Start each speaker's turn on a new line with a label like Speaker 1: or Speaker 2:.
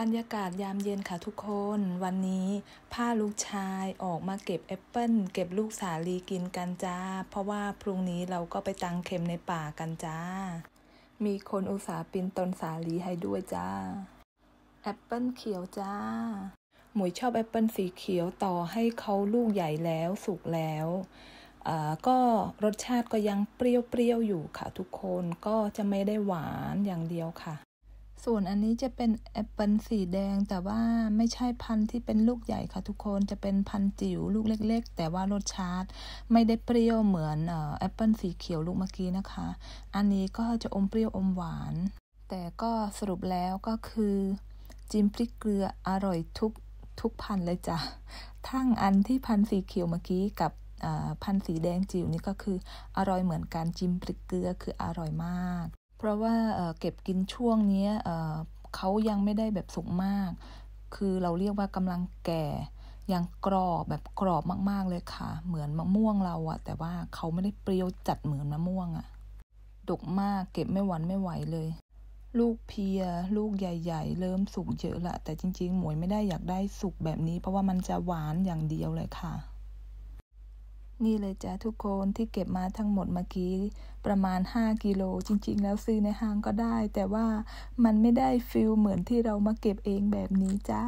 Speaker 1: บรรยากาศยามเย็นค่ะ ทุกคน วันนี้ผาลูกชายออกมาเก็บแอปเปิ้ลเก็บลูกสาลีกินกันจ้า เพราะว่าพรุ่งนี้เราก็ไปตังเข็มในป่ากันจ้า มีคนอุตสาห์ปินต้นสาลีให้ด้วยจ้าแอปเปิ้ลเขียวจ้าหมวยชอบแอปเปิ้ลสีเขียวต่อให้เขาลูกใหญ่แล้วสุกแล้วก็รสชาติก็ยังเปรี้ยวๆ อยู่ค่ะทุกคนก็จะไม่ได้หวานอย่างเดียวค่ะส่วนอันนี้จะเป็นแอปเปิลสีแดงแต่ว่าไม่ใช่พันธุ์ที่เป็นลูกใหญ่ค่ะทุกคนจะเป็นพันธุ์จิ๋วลูกเล็กๆ แต่ว่ารสชาติ ไม่ได้เปรี้ยวเหมือนแอปเปิลสีเขียวลูกเมื่อกี้นะคะ อันนี้ก็จะอมเปรี้ยวอมหวาน แต่ก็สรุปแล้วก็คือจิ้มพริกเกลืออร่อยทุกทุกพันเลยจ้ะทั้งอันที่พันสีเขียวเมื่อกี้กับพันสีแดงจิ๋วนี่ก็คืออร่อยเหมือนกันจิ้มพริกเกลือคืออร่อยมากเพราะว่าเก็บกินช่วงนี้เขายังไม่ได้แบบสุกมาก คือเราเรียกว่ากำลังแก่ ยังกรอบแบบกรอบมากๆเลยค่ะ เหมือนมะม่วงเราอะ แต่ว่าเขาไม่ได้เปรี้ยวจัดเหมือนมะม่วงอะดกมากเก็บไม่หวันไม่ไหวเลย ลูกเพียลูกใหญ่ๆเริ่มสุกเยอะละ แต่จริงๆ หมวยไม่ได้อยากได้สุกแบบนี้เพราะว่ามันจะหวานอย่างเดียวเลยค่ะนี่เลยจ้ะทุกคนที่เก็บมาทั้งหมดเมื่อกี้ประมาณ 5กิโลจริงๆ แล้วซื้อในห้างก็ได้ แต่ว่ามันไม่ได้ฟิลเหมือนที่เรามาเก็บเองแบบนี้จ้า